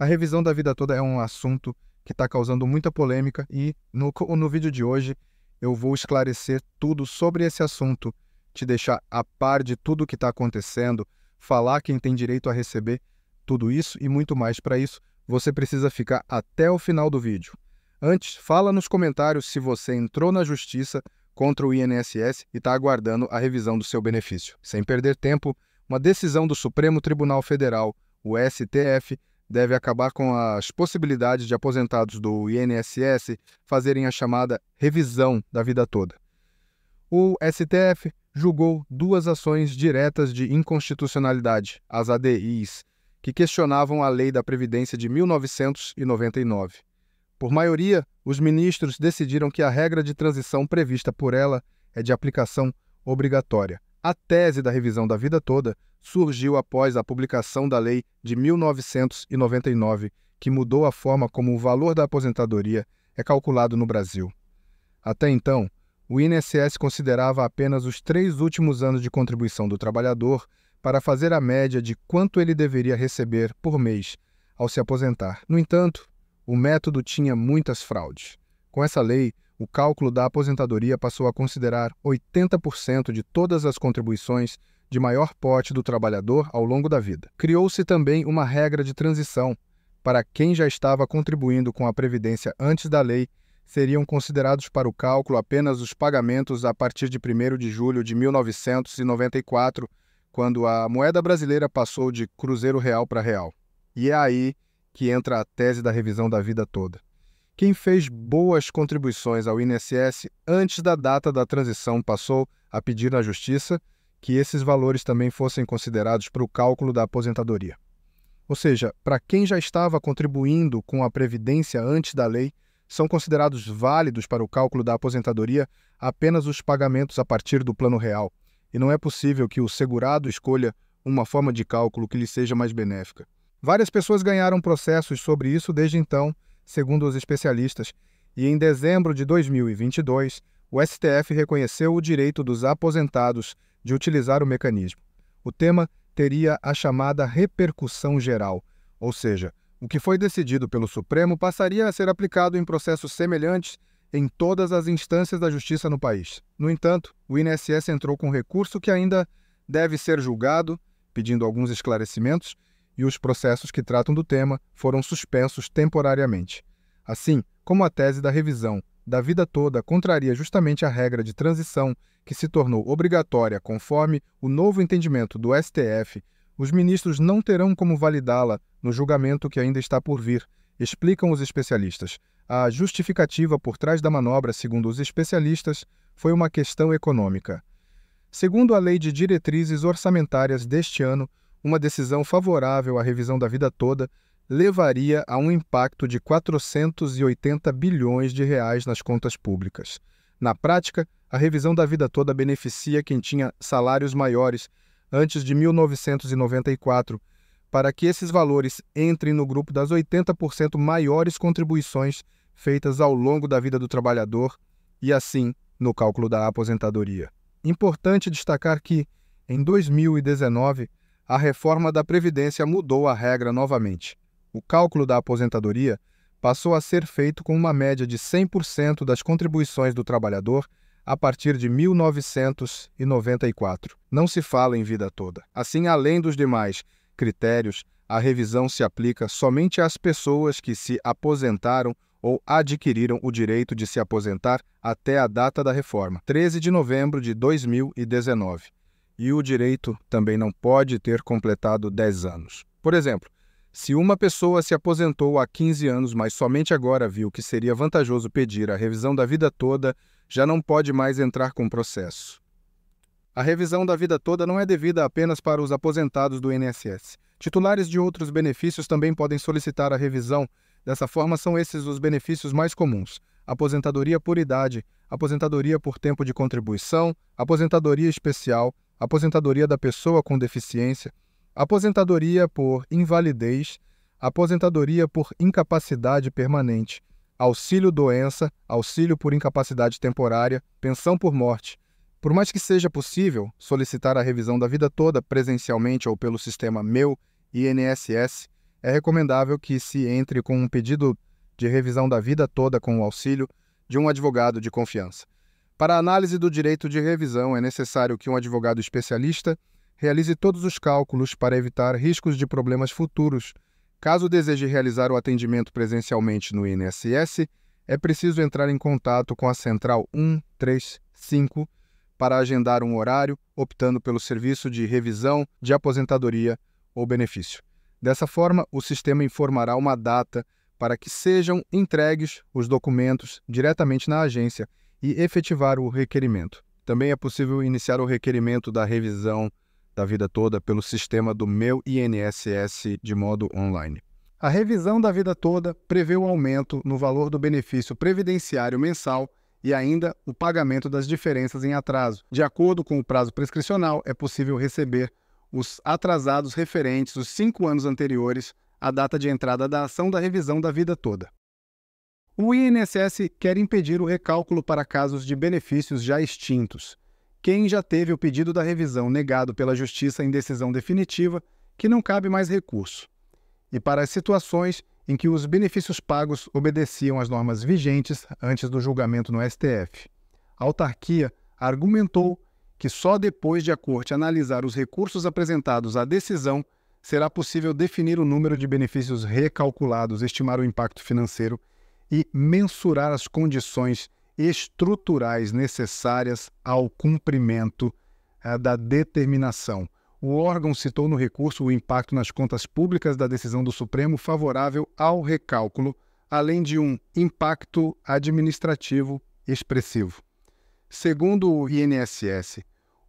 A revisão da vida toda é um assunto que está causando muita polêmica e no, no vídeo de hoje eu vou esclarecer tudo sobre esse assunto, te deixar a par de tudo o que está acontecendo, falar quem tem direito a receber tudo isso e muito mais. Para isso, você precisa ficar até o final do vídeo. Antes, fala nos comentários se você entrou na justiça contra o INSS e está aguardando a revisão do seu benefício. Sem perder tempo, uma decisão do Supremo Tribunal Federal, o STF, deve acabar com as possibilidades de aposentados do INSS fazerem a chamada revisão da vida toda. O STF julgou duas ações diretas de inconstitucionalidade, as ADIs, que questionavam a Lei da Previdência de 1999. Por maioria, os ministros decidiram que a regra de transição prevista por ela é de aplicação obrigatória. A tese da revisão da vida toda surgiu após a publicação da Lei de 1999, que mudou a forma como o valor da aposentadoria é calculado no Brasil. Até então, o INSS considerava apenas os três últimos anos de contribuição do trabalhador para fazer a média de quanto ele deveria receber por mês ao se aposentar. No entanto, o método tinha muitas fraudes. Com essa lei, o cálculo da aposentadoria passou a considerar 80% de todas as contribuições de maior porte do trabalhador ao longo da vida. Criou-se também uma regra de transição para quem já estava contribuindo com a previdência antes da lei seriam considerados para o cálculo apenas os pagamentos a partir de 1 de julho de 1994, quando a moeda brasileira passou de cruzeiro real para real. E é aí que entra a tese da revisão da vida toda. Quem fez boas contribuições ao INSS antes da data da transição passou a pedir na justiça que esses valores também fossem considerados para o cálculo da aposentadoria. Ou seja, para quem já estava contribuindo com a previdência antes da lei, são considerados válidos para o cálculo da aposentadoria apenas os pagamentos a partir do plano real, e não é possível que o segurado escolha uma forma de cálculo que lhe seja mais benéfica. Várias pessoas ganharam processos sobre isso desde então, segundo os especialistas, e em dezembro de 2022, o STF reconheceu o direito dos aposentados de utilizar o mecanismo. O tema teria a chamada repercussão geral, ou seja, o que foi decidido pelo Supremo passaria a ser aplicado em processos semelhantes em todas as instâncias da justiça no país. No entanto, o INSS entrou com recurso que ainda deve ser julgado, pedindo alguns esclarecimentos, e os processos que tratam do tema foram suspensos temporariamente. Assim como a tese da revisão da vida toda contraria justamente a regra de transição que se tornou obrigatória conforme o novo entendimento do STF, os ministros não terão como validá-la no julgamento que ainda está por vir, explicam os especialistas. A justificativa por trás da manobra, segundo os especialistas, foi uma questão econômica. Segundo a Lei de Diretrizes Orçamentárias deste ano, uma decisão favorável à revisão da vida toda levaria a um impacto de 480 bilhões de reais nas contas públicas. Na prática, a revisão da vida toda beneficia quem tinha salários maiores antes de 1994, para que esses valores entrem no grupo das 80% maiores contribuições feitas ao longo da vida do trabalhador e assim no cálculo da aposentadoria. Importante destacar que, em 2019, a reforma da Previdência mudou a regra novamente o cálculo da aposentadoria passou a ser feito com uma média de 100% das contribuições do trabalhador a partir de 1994. Não se fala em vida toda. Assim, além dos demais critérios, a revisão se aplica somente às pessoas que se aposentaram ou adquiriram o direito de se aposentar até a data da reforma, 13 de novembro de 2019. E o direito também não pode ter completado 10 anos. Por exemplo, se uma pessoa se aposentou há 15 anos, mas somente agora viu que seria vantajoso pedir a revisão da vida toda, já não pode mais entrar com processo. A revisão da vida toda não é devida apenas para os aposentados do INSS. Titulares de outros benefícios também podem solicitar a revisão. Dessa forma, são esses os benefícios mais comuns: aposentadoria por idade, aposentadoria por tempo de contribuição, aposentadoria especial, aposentadoria da pessoa com deficiência, aposentadoria por invalidez, aposentadoria por incapacidade permanente, auxílio doença, auxílio por incapacidade temporária, pensão por morte. Por mais que seja possível solicitar a revisão da vida toda presencialmente ou pelo sistema Meu INSS, é recomendável que se entre com um pedido de revisão da vida toda com o auxílio de um advogado de confiança. Para a análise do direito de revisão, é necessário que um advogado especialista realize todos os cálculos para evitar riscos de problemas futuros. Caso deseje realizar o atendimento presencialmente no INSS, é preciso entrar em contato com a Central 135 para agendar um horário, optando pelo serviço de revisão de aposentadoria ou benefício. Dessa forma, o sistema informará uma data para que sejam entregues os documentos diretamente na agência e efetivar o requerimento. Também é possível iniciar o requerimento da revisão da vida toda pelo sistema do Meu INSS de modo online. A revisão da vida toda prevê o um aumento no valor do benefício previdenciário mensal e ainda o pagamento das diferenças em atraso. De acordo com o prazo prescricional, é possível receber os atrasados referentes os cinco anos anteriores à data de entrada da ação da revisão da vida toda. O INSS quer impedir o recálculo para casos de benefícios já extintos quem já teve o pedido da revisão negado pela Justiça em decisão definitiva, que não cabe mais recurso, e para as situações em que os benefícios pagos obedeciam às normas vigentes antes do julgamento no STF. A autarquia argumentou que só depois de a Corte analisar os recursos apresentados à decisão será possível definir o número de benefícios recalculados, estimar o impacto financeiro e mensurar as condições estruturais necessárias ao cumprimento eh, da determinação. O órgão citou no recurso o impacto nas contas públicas da decisão do Supremo favorável ao recálculo, além de um impacto administrativo expressivo. Segundo o INSS,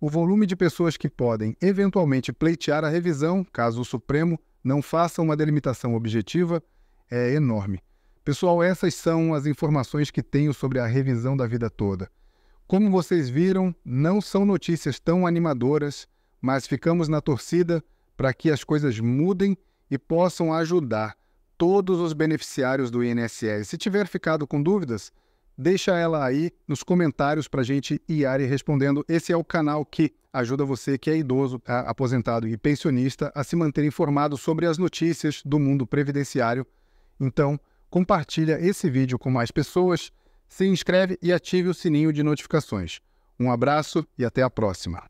o volume de pessoas que podem eventualmente pleitear a revisão, caso o Supremo não faça uma delimitação objetiva, é enorme. Pessoal, essas são as informações que tenho sobre a revisão da vida toda. Como vocês viram, não são notícias tão animadoras, mas ficamos na torcida para que as coisas mudem e possam ajudar todos os beneficiários do INSS. Se tiver ficado com dúvidas, deixa ela aí nos comentários para a gente ir respondendo. Esse é o canal que ajuda você que é idoso, aposentado e pensionista a se manter informado sobre as notícias do mundo previdenciário. Então, compartilha esse vídeo com mais pessoas, se inscreve e ative o sininho de notificações. Um abraço e até a próxima!